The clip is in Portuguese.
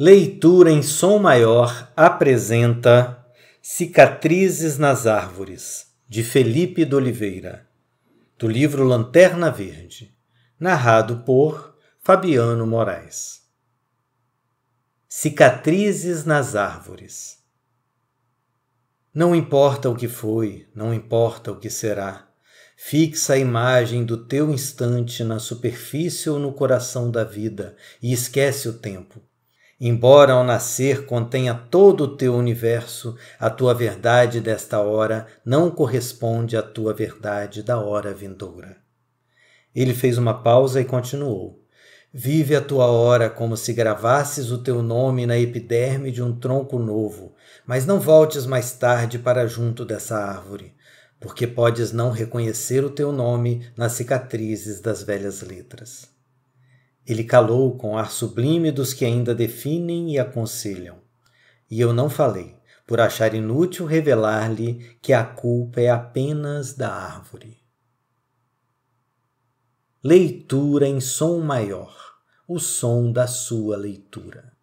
Leitura em som maior apresenta Cicatrizes nas Árvores, de Felipe de Oliveira, do livro Lanterna Verde, narrado por Fabiano Moraes. Cicatrizes nas Árvores. Não importa o que foi, não importa o que será, fixa a imagem do teu instante na superfície ou no coração da vida e esquece o tempo Embora ao nascer contenha todo o teu universo, a tua verdade desta hora não corresponde à tua verdade da hora vindoura. Ele fez uma pausa e continuou. Vive a tua hora como se gravasses o teu nome na epiderme de um tronco novo, mas não voltes mais tarde para junto dessa árvore, porque podes não reconhecer o teu nome nas cicatrizes das velhas letras. Ele calou com o ar sublime dos que ainda definem e aconselham. E eu não falei, por achar inútil revelar-lhe que a culpa é apenas da árvore. Leitura em som maior, o som da sua leitura.